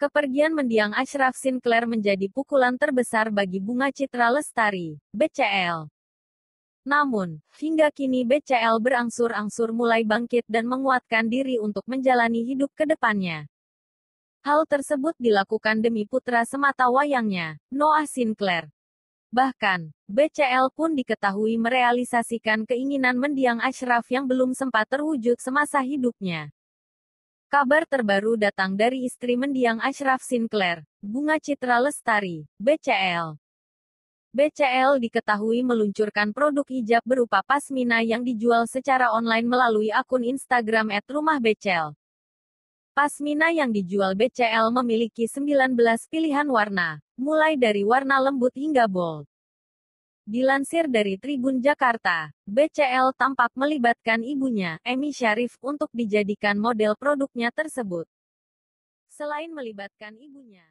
Kepergian mendiang Ashraf Sinclair menjadi pukulan terbesar bagi Bunga Citra Lestari, BCL. Namun, hingga kini BCL berangsur-angsur mulai bangkit dan menguatkan diri untuk menjalani hidup ke depannya. Hal tersebut dilakukan demi putra semata wayangnya, Noah Sinclair. Bahkan, BCL pun diketahui merealisasikan keinginan mendiang Ashraf yang belum sempat terwujud semasa hidupnya. Kabar terbaru datang dari istri mendiang Ashraf Sinclair, Bunga Citra Lestari, BCL. BCL diketahui meluncurkan produk hijab berupa pasmina yang dijual secara online melalui akun Instagram @rumahbcl. Pasmina yang dijual BCL memiliki 19 pilihan warna, mulai dari warna lembut hingga bold. Dilansir dari Tribun Jakarta, BCL tampak melibatkan ibunya, Emi Syarif, untuk dijadikan model produknya tersebut. Selain melibatkan ibunya,